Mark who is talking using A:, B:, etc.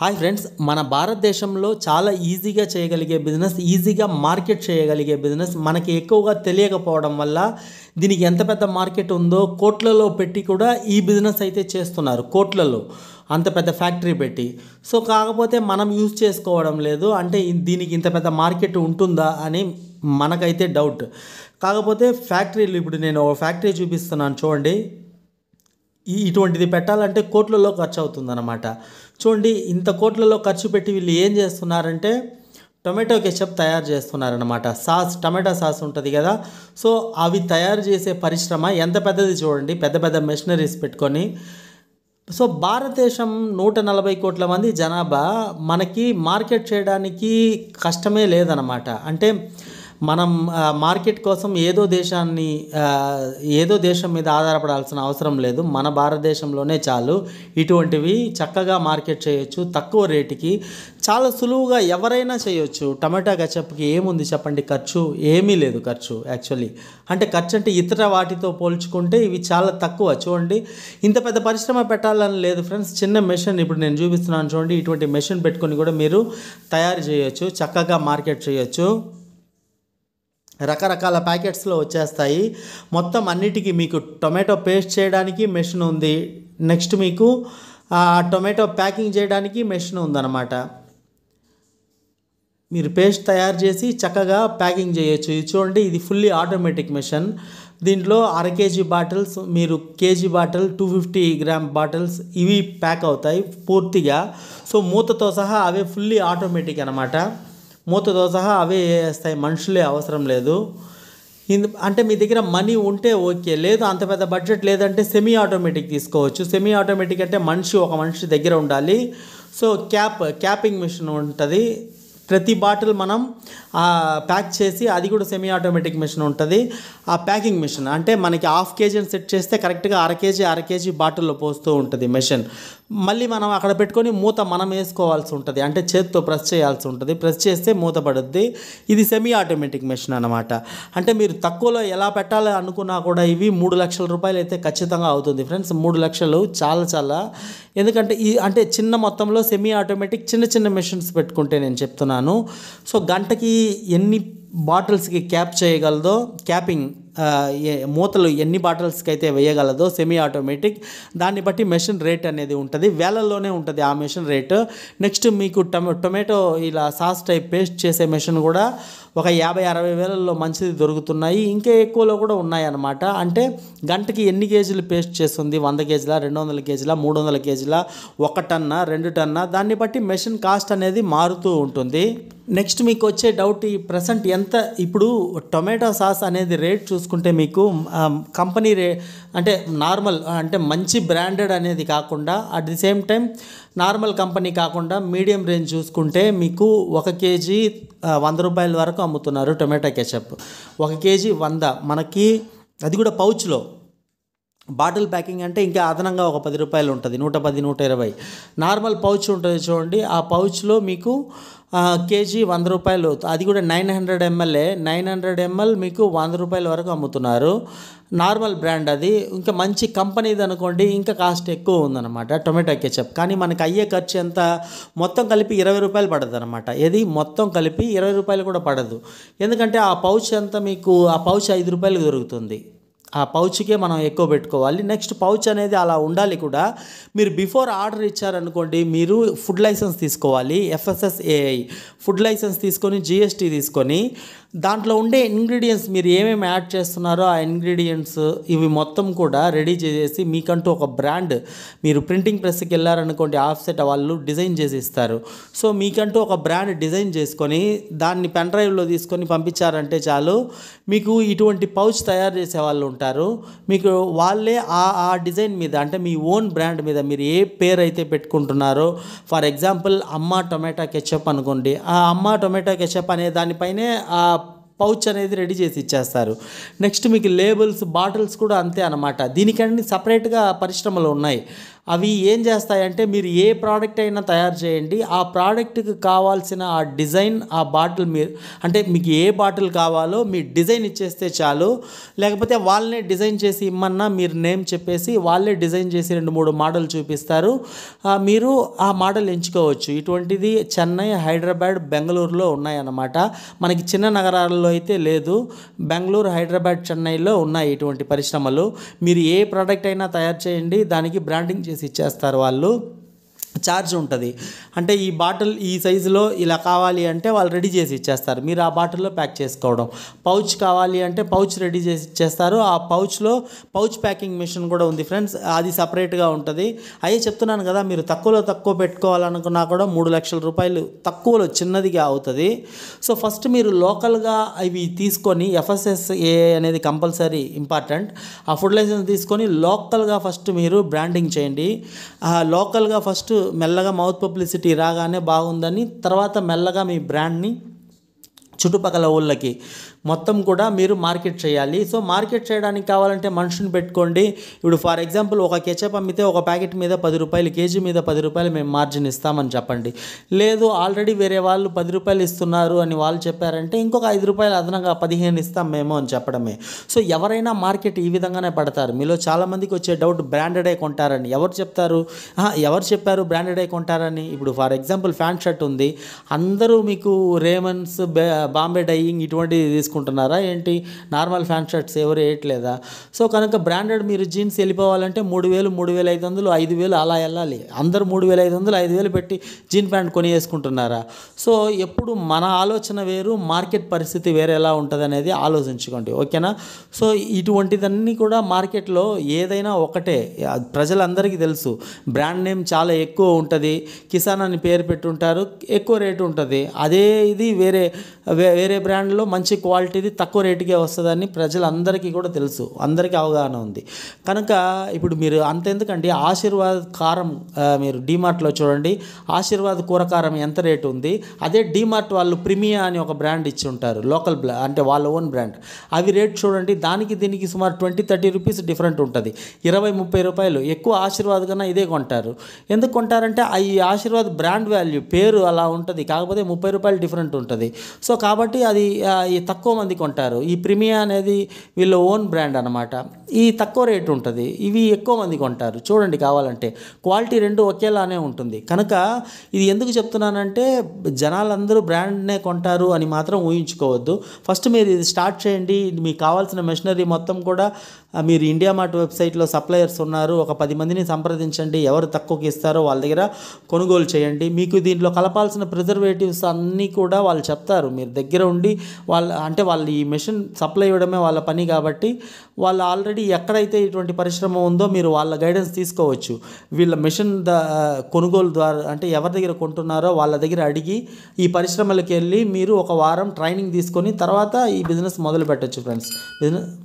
A: hi friends మన భారతదేశంలో చాలా ఈజీగా చేయగలిగే బిజినెస్ ఈజీగా మార్కెట్ చేయగలిగే బిజినెస్ మనకి ఎక్కువగా తెలియకపోవడం వల్ల దీనికి ఎంత పెద్ద మార్కెట్ ఉందో కోట్లలో పెట్టి కూడా ఈ బిజినెస్ అయితే చేస్తున్నారు కోట్లలో అంత పెద్ద ఫ్యాక్టరీ పెట్టి సో కాకపోతే మనం యూజ్ చేసుకోవడం లేదు అంటే దీనికి ఇంత పెద్ద మార్కెట్ ఉంటుందా అని మనకైతే డౌట్ కాకపోతే ఫ్యాక్టరీలు ఇప్పుడు నేను ఒక ఫ్యాక్టరీ చూపిస్తున్నాను చూడండి ఈ ఇటువంటిది పెట్టాలంటే కోట్లలో ఖర్చు అవుతుందన్నమాట చూడండి ఇంత కోట్లలో ఖర్చు పెట్టి వీళ్ళు ఏం చేస్తున్నారంటే టొమాటో కెచప్ తయారు చేస్తున్నారనమాట సాస్ టమాటా సాస్ ఉంటుంది కదా సో అవి తయారు చేసే పరిశ్రమ ఎంత పెద్దది చూడండి పెద్ద పెద్ద మెషినరీస్ పెట్టుకొని సో భారతదేశం నూట నలభై కోట్ల మంది జనాభా మనకి మార్కెట్ చేయడానికి కష్టమే లేదనమాట అంటే మనం మార్కెట్ కోసం ఏదో దేశాన్ని ఏదో దేశం మీద ఆధారపడాల్సిన అవసరం లేదు మన భారతదేశంలోనే చాలు ఇటువంటివి చక్కగా మార్కెట్ చేయొచ్చు తక్కువ రేటుకి చాలా సులువుగా ఎవరైనా చేయొచ్చు టమాటా కచ్చప్కి ఏముంది చెప్పండి ఖర్చు ఏమీ లేదు ఖర్చు యాక్చువల్లీ అంటే ఖర్చు అంటే ఇతర వాటితో పోల్చుకుంటే ఇవి చాలా తక్కువ చూడండి ఇంత పెద్ద పరిశ్రమ పెట్టాలని లేదు ఫ్రెండ్స్ చిన్న మెషిన్ ఇప్పుడు నేను చూపిస్తున్నాను చూడండి ఇటువంటి మెషిన్ పెట్టుకొని కూడా మీరు తయారు చేయొచ్చు చక్కగా మార్కెట్ చేయొచ్చు రకరకాల ప్యాకెట్స్లో వచ్చేస్తాయి మొత్తం అన్నిటికీ మీకు టొమాటో పేస్ట్ చేయడానికి మెషిన్ ఉంది నెక్స్ట్ మీకు టొమాటో ప్యాకింగ్ చేయడానికి మెషిన్ ఉందన్నమాట మీరు పేస్ట్ తయారు చేసి చక్కగా ప్యాకింగ్ చేయొచ్చు ఇది చూడండి ఇది ఫుల్లీ ఆటోమేటిక్ మెషిన్ దీంట్లో అర కేజీ బాటిల్స్ మీరు KG bottle two fifty gram bottles ఇవి ప్యాక్ అవుతాయి పూర్తిగా సో మూతతో సహా అవే ఫుల్లీ ఆటోమేటిక్ అనమాట మూతతో సహా అవే వేస్తాయి మనుషులే అవసరం లేదు అంటే మీ దగ్గర మనీ ఉంటే ఓకే లేదు అంత పెద్ద బడ్జెట్ లేదంటే సెమీ ఆటోమేటిక్ తీసుకోవచ్చు సెమీ ఆటోమేటిక్ అంటే మనిషి ఒక మనిషి దగ్గర ఉండాలి సో క్యాప్ క్యాపింగ్ మిషన్ ఉంటుంది ప్రతి బాటిల్ మనం ప్యాక్ చేసి అది కూడా సెమీ ఆటోమేటిక్ మిషన్ ఉంటుంది ఆ ప్యాకింగ్ మిషన్ అంటే మనకి హాఫ్ కేజీని సెట్ చేస్తే కరెక్ట్గా అర కేజీ అర కేజీ బాటిల్లో పోస్తూ ఉంటుంది మిషన్ మళ్ళీ మనం అక్కడ పెట్టుకొని మూత మనం వేసుకోవాల్సి ఉంటుంది అంటే చేతితో ప్రెస్ చేయాల్సి ఉంటుంది ప్రెస్ చేస్తే మూత పడుద్ది ఇది సెమీ ఆటోమేటిక్ మిషన్ అనమాట అంటే మీరు తక్కువలో ఎలా పెట్టాలి అనుకున్నా కూడా ఇవి మూడు లక్షల రూపాయలు అయితే ఖచ్చితంగా అవుతుంది ఫ్రెండ్స్ మూడు లక్షలు చాలా చాలా ఎందుకంటే ఈ అంటే చిన్న మొత్తంలో సెమీ ఆటోమేటిక్ చిన్న చిన్న మెషిన్స్ పెట్టుకుంటే నేను చెప్తున్నాను సో గంటకి ఎన్ని బాటిల్స్కి క్యాప్ చేయగలదో క్యాపింగ్ మూతలు ఎన్ని బాటిల్స్కి అయితే వేయగలదో సెమీ ఆటోమేటిక్ దాన్ని బట్టి మెషిన్ రేట్ అనేది ఉంటుంది వేలల్లోనే ఉంటుంది ఆ మెషిన్ రేటు నెక్స్ట్ మీకు టొమా టొమాటో ఇలా సాస్ టైప్ పేస్ట్ చేసే మెషిన్ కూడా ఒక యాభై అరవై వేలల్లో మంచిది దొరుకుతున్నాయి ఇంకా ఎక్కువలో కూడా ఉన్నాయన్నమాట అంటే గంటకి ఎన్ని కేజీలు పేస్ట్ చేస్తుంది వంద కేజీల రెండు వందల కేజీల మూడు వందల కేజీల ఒక టన్నా రెండు టన్నా దాన్ని బట్టి మెషిన్ కాస్ట్ అనేది మారుతూ ఉంటుంది నెక్స్ట్ మీకు వచ్చే డౌట్ ఈ ప్రజెంట్ ఎంత ఇప్పుడు టొమాటో సాస్ అనేది రేట్ చూసుకుంటే మీకు కంపెనీ um, రే అంటే నార్మల్ అంటే మంచి బ్రాండెడ్ అనేది కాకుండా at the same time normal company కాకుండా మీడియం రేంజ్ చూసుకుంటే మీకు ఒక కేజీ uh, వంద రూపాయల వరకు అమ్ముతున్నారు టొమాటో కెచప్ ఒక కేజీ వంద మనకి అది కూడా పౌచ్లో బాటిల్ ప్యాకింగ్ అంటే ఇంకా అదనంగా ఒక పది రూపాయలు ఉంటుంది నూట పది నూట ఇరవై నార్మల్ పౌచ్ ఉంటుంది చూడండి ఆ పౌచ్లో మీకు కేజీ వంద రూపాయలు అది కూడా nine hundred ML nine hundred ML మీకు వంద రూపాయల వరకు అమ్ముతున్నారు నార్మల్ బ్రాండ్ అది ఇంకా మంచి కంపెనీది అనుకోండి ఇంకా కాస్ట్ ఎక్కువ ఉందన్నమాట టొమాటో కెచప్ కానీ మనకు అయ్యే ఖర్చు ఎంత మొత్తం కలిపి ఇరవై రూపాయలు పడదు అనమాట ఇది మొత్తం కలిపి ఇరవై రూపాయలు కూడా పడదు ఎందుకంటే ఆ పౌచ్ అంతా మీకు ఆ పౌచ్ ఐదు రూపాయలు దొరుకుతుంది ఆ పౌచ్కే మనం ఎక్కువ పెట్టుకోవాలి నెక్స్ట్ పౌచ్ అనేది అలా ఉండాలి కూడా మీరు బిఫోర్ ఆర్డర్ ఇచ్చారనుకోండి మీరు ఫుడ్ లైసెన్స్ తీసుకోవాలి ఎఫ్ఎస్ఎస్ఏఐ ఫుడ్ లైసెన్స్ తీసుకొని జిఎస్టీ తీసుకొని దాంట్లో ఉండే ఇంగ్రీడియంట్స్ మీరు ఏమేమి యాడ్ చేస్తున్నారో ఆ ఇంగ్రీడియంట్స్ ఇవి మొత్తం కూడా రెడీ చేసేసి మీకంటూ ఒక బ్రాండ్ మీరు ప్రింటింగ్ ప్రెస్కి వెళ్ళారనుకోండి ఆఫ్సెట్ వాళ్ళు డిజైన్ చేసి ఇస్తారు సో మీకంటూ ఒక బ్రాండ్ డిజైన్ చేసుకొని దాన్ని పెన్ డ్రైవ్లో తీసుకొని పంపించారంటే చాలు మీకు ఇటువంటి పౌచ్ తయారు చేసే వాళ్ళు ఉంటారు మీకు వాళ్ళే ఆ ఆ డిజైన్ మీద అంటే మీ ఓన్ బ్రాండ్ మీద మీరు ఏ పేరు అయితే పెట్టుకుంటున్నారో ఫర్ ఎగ్జాంపుల్ అమ్మ టొమాటో కెచప్ అనుకోండి ఆ అమ్మ టొమాటో కెచప్ అనే దానిపైనే ఆ పౌచ్ అనేది రెడీ చేసి ఇచ్చేస్తారు నెక్స్ట్ మీకు లేబుల్స్ బాటిల్స్ కూడా అంతే అనమాట దీనికన్నీ సపరేట్గా పరిశ్రమలు ఉన్నాయి అవి ఏం చేస్తాయంటే మీరు ఏ ప్రోడక్ట్ అయినా తయారు చేయండి ఆ ప్రోడక్ట్కి కావాల్సిన ఆ డిజైన్ ఆ బాటిల్ మీరు అంటే మీకు ఏ బాటిల్ కావాలో మీ డిజైన్ ఇచ్చేస్తే చాలు లేకపోతే వాళ్ళనే డిజైన్ చేసి ఇమ్మన్నా మీరు నేమ్ చెప్పేసి వాళ్ళే డిజైన్ చేసి రెండు మూడు మోడల్ చూపిస్తారు మీరు ఆ మోడల్ ఎంచుకోవచ్చు ఇటువంటిది చెన్నై హైదరాబాద్ బెంగళూరులో ఉన్నాయన్నమాట మనకి చిన్న నగరాల్లో అయితే లేదు బెంగళూరు హైదరాబాద్ చెన్నైలో ఉన్నాయి ఇటువంటి పరిశ్రమలు మీరు ఏ ప్రోడక్ట్ అయినా తయారు చేయండి దానికి బ్రాండింగ్ చేసి ఇచ్చేస్తారు వాళ్ళు ఛార్జ్ ఉంటుంది అంటే ఈ బాటిల్ ఈ సైజులో ఇలా కావాలి అంటే వాళ్ళు రెడీ చేసి ఇచ్చేస్తారు మీరు ఆ బాటిల్లో ప్యాక్ చేసుకోవడం పౌచ్ కావాలి అంటే పౌచ్ రెడీ చేసి ఇచ్చేస్తారు ఆ పౌచ్లో పౌచ్ ప్యాకింగ్ మిషన్ కూడా ఉంది ఫ్రెండ్స్ అది సపరేట్గా ఉంటుంది అయ్యే చెప్తున్నాను కదా మీరు తక్కువలో తక్కువ పెట్టుకోవాలనుకున్నా కూడా మూడు లక్షల రూపాయలు తక్కువలో చిన్నదిగా అవుతుంది సో ఫస్ట్ మీరు లోకల్గా అవి తీసుకొని ఎఫ్ఎస్ఎస్ఏ అనేది కంపల్సరీ ఇంపార్టెంట్ ఆ ఫుడ్ లైసెన్స్ తీసుకొని లోకల్గా ఫస్ట్ మీరు బ్రాండింగ్ చేయండి లోకల్గా ఫస్ట్ మెల్లగా మౌత్ పబ్లిసిటీ రాగానే బాగుందని తర్వాత మెల్లగా మీ బ్రాండ్ని చుట్టుపక్కల ఊళ్ళకి మొత్తం కూడా మీరు మార్కెట్ చేయాలి సో మార్కెట్ చేయడానికి కావాలంటే మనుషుని పెట్టుకోండి ఇప్పుడు ఫర్ ఎగ్జాంపుల్ ఒక కెచప్ అమ్మితే ఒక ప్యాకెట్ మీద పది రూపాయలు కేజీ మీద పది రూపాయలు మేము మార్జిన్ ఇస్తామని చెప్పండి లేదు ఆల్రెడీ వేరే వాళ్ళు పది రూపాయలు ఇస్తున్నారు అని వాళ్ళు చెప్పారంటే ఇంకొక ఐదు రూపాయలు అదనంగా పదిహేను ఇస్తాం మేము అని చెప్పడమే సో ఎవరైనా మార్కెట్ ఈ విధంగానే పడతారు మీలో చాలామందికి వచ్చే డౌట్ బ్రాండెడే కొంటారని ఎవరు చెప్తారు ఎవరు చెప్పారు బ్రాండెడే కొంటారని ఇప్పుడు ఫర్ ఎగ్జాంపుల్ ఫ్యాంట్ షర్ట్ ఉంది అందరూ మీకు రేమన్స్ బాంబే డైయింగ్ ఇటువంటివి తీసుకుంటారు తీసుకుంటున్నారా ఏంటి నార్మల్ ఫ్యాన్ షర్ట్స్ ఎవరు వేయట్లేదా సో కనుక బ్రాండెడ్ మీరు జీన్స్ వెళ్ళిపోవాలంటే మూడు వేలు మూడు వేల ఐదు వందలు ఐదు వేలు అలా వెళ్ళాలి అందరు మూడు వేల ఐదు వందలు ఐదు వేలు పెట్టి జీన్ ప్యాంట్ కొని వేసుకుంటున్నారా సో ఎప్పుడు మన ఆలోచన వేరు మార్కెట్ పరిస్థితి వేరేలా ఉంటుంది అనేది ఆలోచించుకోండి ఓకేనా సో ఇటువంటిదన్నీ కూడా మార్కెట్లో ఏదైనా ఒకటే ప్రజలందరికీ తెలుసు బ్రాండ్ నేమ్ చాలా ఎక్కువ ఉంటుంది కిసాన్ అని పేరు పెట్టుంటారు ఎక్కువ రేటు ఉంటుంది అదే ఇది వేరే వేరే బ్రాండ్లో మంచి క్వాలిటీ క్వాలిటీది తక్కువ రేటుకే వస్తుందని ప్రజలందరికీ కూడా తెలుసు అందరికీ అవగాహన ఉంది కనుక ఇప్పుడు మీరు అంతెందుకండి ఆశీర్వాద్ కారం మీరు డీమార్ట్లో చూడండి ఆశీర్వాద్ కూరకారం ఎంత రేటు ఉంది అదే డీమార్ట్ వాళ్ళు ప్రీమియా అని ఒక బ్రాండ్ ఇచ్చి ఉంటారు లోకల్ అంటే వాళ్ళ ఓన్ బ్రాండ్ అవి రేట్ చూడండి దానికి దీనికి సుమారు ట్వంటీ థర్టీ రూపీస్ డిఫరెంట్ ఉంటుంది ఇరవై ముప్పై రూపాయలు ఎక్కువ ఆశీర్వాద్ కన్నా ఇదే కొంటారు ఎందుకు కొంటారంటే ఈ ఆశీర్వాద్ బ్రాండ్ వాల్యూ పేరు అలా ఉంటుంది కాకపోతే ముప్పై రూపాయలు డిఫరెంట్ ఉంటుంది సో కాబట్టి అది తక్కువ మంది కొంటారు ఈ ప్రీమియా అనేది వీళ్ళ ఓన్ బ్రాండ్ అనమాట ఈ తక్కువ రేటు ఉంటుంది ఇవి ఎక్కువ మంది కొంటారు చూడండి కావాలంటే క్వాలిటీ రెండు ఒకేలానే ఉంటుంది కనుక ఇది ఎందుకు చెప్తున్నానంటే జనాలందరూ బ్రాండ్నే కొంటారు అని మాత్రం ఊహించుకోవద్దు ఫస్ట్ మీరు ఇది స్టార్ట్ చేయండి మీకు కావాల్సిన మెషినరీ మొత్తం కూడా మీరు ఇండియా మార్ట్ వెబ్సైట్లో సప్లయర్స్ ఉన్నారు ఒక పది మందిని సంప్రదించండి ఎవరు తక్కువకి ఇస్తారో వాళ్ళ దగ్గర కొనుగోలు చేయండి మీకు దీంట్లో కలపాల్సిన ప్రిజర్వేటివ్స్ అన్నీ కూడా వాళ్ళు చెప్తారు మీరు దగ్గర ఉండి వాళ్ళ అంటే వాళ్ళు ఈ మెషిన్ సప్లై ఇవ్వడమే వాళ్ళ పని కాబట్టి వాళ్ళు ఆల్రెడీ ఎక్కడైతే ఇటువంటి పరిశ్రమ ఉందో మీరు వాళ్ళ గైడెన్స్ తీసుకోవచ్చు వీళ్ళ మిషన్ ద కొనుగోలు ద్వారా అంటే ఎవరి దగ్గర కొంటున్నారో వాళ్ళ దగ్గర అడిగి ఈ పరిశ్రమలకు వెళ్ళి మీరు ఒక వారం ట్రైనింగ్ తీసుకొని తర్వాత ఈ బిజినెస్ మొదలు పెట్టచ్చు ఫ్రెండ్స్ బిజినెస్